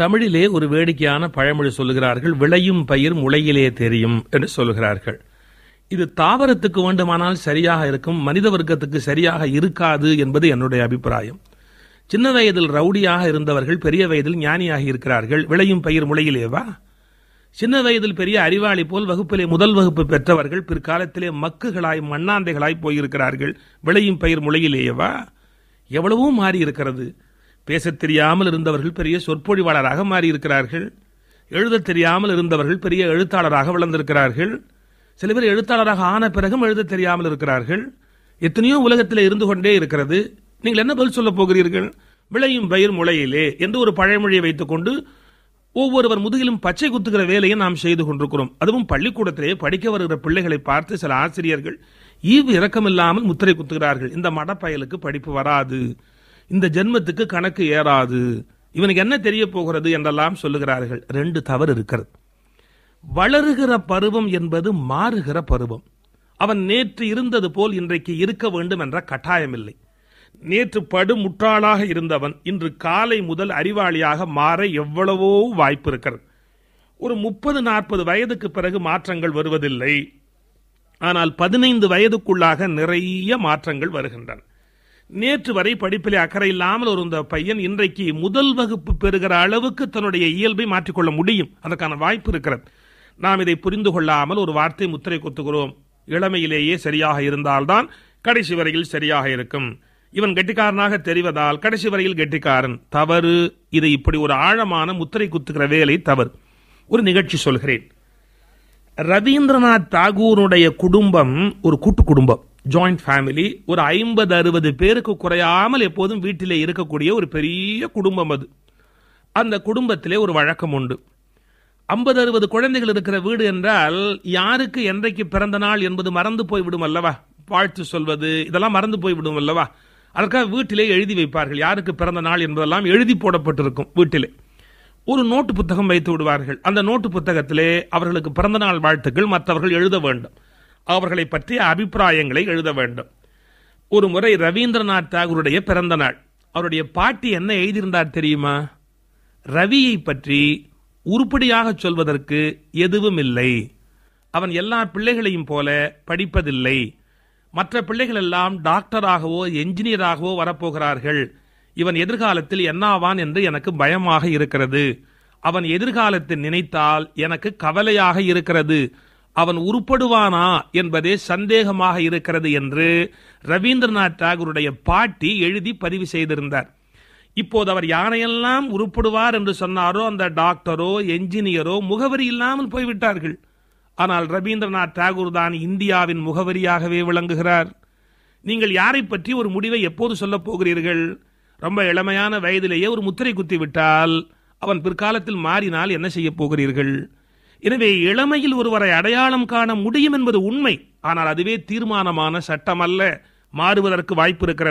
தமிழிலே ஒரு வேடிக்கையான பழமொழி சொல்லுகிறார்கள் விளையும் பயிர் முளையிலே தெரியும் என்று சொல்லுகிறார்கள் இது தாவரத்துக்கு வேண்டுமானால் சரியாக இருக்கும் மனித வர்க்கத்துக்கு சரியாக இருக்காது என்பது என்னுடைய அபிப்பிராயம் சின்ன வயதில் ரவுடியாக இருந்தவர்கள் பெரிய வயதில் ஞானியாகி இருக்கிறார்கள் விளையும் பயிர் முளையிலேவா சின்ன வயதில் பெரிய அறிவாளி போல் வகுப்பிலே முதல் வகுப்பு பெற்றவர்கள் பிற்காலத்திலே மக்குகளாய் மண்ணாந்தைகளாய் போயிருக்கிறார்கள் விளையும் பயிர் முளையிலேயேவா எவ்வளவோ மாறி இருக்கிறது பேசத் தெரியாமல் இருந்தவர்கள் பெரிய சொற்பொழிவாளராக மாறியிருக்கிறார்கள் எழுதத் தெரியாமல் இருந்தவர்கள் பெரிய எழுத்தாளராக வளர்ந்திருக்கிறார்கள் சில பேர் எழுத்தாளராக ஆன பிறகும் எழுத தெரியாமல் இருக்கிறார்கள் எத்தனையோ உலகத்தில் இருந்து கொண்டே இருக்கிறது நீங்கள் என்ன பதில் சொல்லப் போகிறீர்கள் விளையும் பயிர் முளையிலே என்று ஒரு வைத்துக் வைத்துக்கொண்டு ஒவ்வொருவர் முதுகிலும் பச்சை குத்துகிற வேலையை நாம் செய்து கொண்டிருக்கிறோம் அதுவும் பள்ளிக்கூடத்திலே படிக்க வருகிற பிள்ளைகளை பார்த்து சில ஆசிரியர்கள் ஈவு இறக்கமில்லாமல் முத்திரை குத்துகிறார்கள் இந்த மடப்பயலுக்கு படிப்பு வராது இந்த ஜென்மத்துக்கு கணக்கு ஏறாது இவனுக்கு என்ன தெரிய போகிறது என்றெல்லாம் சொல்லுகிறார்கள் ரெண்டு தவறு இருக்கிறது வளருகிற பருவம் என்பது மாறுகிற பருவம் அவன் நேற்று இருந்தது போல் இன்றைக்கு இருக்க வேண்டும் என்ற கட்டாயமில்லை நேற்று படுமுட்டாளாக இருந்தவன் இன்று காலை முதல் அறிவாளியாக மாற எவ்வளவோ வாய்ப்பு இருக்கிறது ஒரு முப்பது நாற்பது வயதுக்கு பிறகு மாற்றங்கள் வருவதில்லை ஆனால் பதினைந்து வயதுக்குள்ளாக நிறைய மாற்றங்கள் வருகின்றன நேற்று வரை படிப்பிலே அக்கறை இல்லாமல் இந்த பையன் இன்றைக்கு முதல் வகுப்பு பெறுகிற அளவுக்கு தன்னுடைய இயல்பை மாற்றிக்கொள்ள முடியும் அதற்கான வாய்ப்பு இருக்கிறது நாம் இதை புரிந்து கொள்ளாமல் ஒரு வார்த்தை முத்திரை கொத்துகிறோம் இளமையிலேயே சரியாக இருந்தால்தான் கடைசி வரையில் சரியாக இருக்கும் இவன் கெட்டிக்காரனாக தெரிவதால் கடைசி வரையில் கெட்டிக்காரன் தவறு இது இப்படி ஒரு ஆழமான முத்திரை குத்துக்கிற வேலை தவறு ஒரு நிகழ்ச்சி சொல்கிறேன் ரவீந்திரநாத் தாகூருடைய குடும்பம் ஒரு கூட்டு குடும்பம் ஜாயிண்ட் ஃபேமிலி ஒரு ஐம்பது அறுபது பேருக்கு குறையாமல் எப்போதும் வீட்டிலே இருக்கக்கூடிய ஒரு பெரிய குடும்பம் அது அந்த குடும்பத்திலே ஒரு வழக்கம் உண்டு ஐம்பது அறுபது குழந்தைகள் இருக்கிற வீடு என்றால் யாருக்கு என்றைக்கு பிறந்த நாள் என்பது மறந்து போய்விடும் அல்லவா வாழ்த்து சொல்வது இதெல்லாம் மறந்து போய்விடும் அல்லவா அதற்காக வீட்டிலே எழுதி வைப்பார்கள் யாருக்கு பிறந்த நாள் என்பதெல்லாம் எழுதி போடப்பட்டிருக்கும் வீட்டிலே ஒரு நோட்டு புத்தகம் வைத்து விடுவார்கள் அந்த நோட்டு புத்தகத்திலே அவர்களுக்கு பிறந்த நாள் வாழ்த்துக்கள் மற்றவர்கள் எழுத வேண்டும் அவர்களை பற்றிய அபிப்பிராயங்களை எழுத வேண்டும் ஒரு முறை ரவீந்திரநாத் தாகூருடைய பிறந்த நாள் அவருடைய பாட்டி என்ன எழுதியிருந்தார் தெரியுமா ரவியை பற்றி உருப்படியாக சொல்வதற்கு எதுவும் இல்லை அவன் எல்லா பிள்ளைகளையும் போல படிப்பதில்லை மற்ற பிள்ளைகள் எல்லாம் டாக்டராகவோ என்ஜினியராகவோ வரப்போகிறார்கள் இவன் எதிர்காலத்தில் என்னாவான் என்று எனக்கு பயமாக இருக்கிறது அவன் எதிர்காலத்தை நினைத்தால் எனக்கு கவலையாக இருக்கிறது அவன் உருப்படுவானா என்பதே சந்தேகமாக இருக்கிறது என்று ரவீந்திரநாத் தாகூருடைய பாட்டி எழுதி பதிவு செய்திருந்தார் இப்போது அவர் யாரையெல்லாம் உருப்படுவார் என்று சொன்னாரோ அந்த டாக்டரோ என்ஜினியரோ முகவரி இல்லாமல் போய்விட்டார்கள் ஆனால் ரவீந்திரநாத் தாகூர் தான் இந்தியாவின் முகவரியாகவே விளங்குகிறார் நீங்கள் யாரை பற்றி ஒரு முடிவை எப்போது சொல்லப் போகிறீர்கள் ரொம்ப இளமையான வயதிலேயே ஒரு முத்திரை குத்தி விட்டால் அவன் பிற்காலத்தில் மாறினால் என்ன செய்யப் போகிறீர்கள் எனவே இளமையில் ஒருவரை அடையாளம் காண முடியும் என்பது உண்மை ஆனால் அதுவே தீர்மானமான சட்டம் அல்ல மாறுவதற்கு வாய்ப்பு இருக்கிறது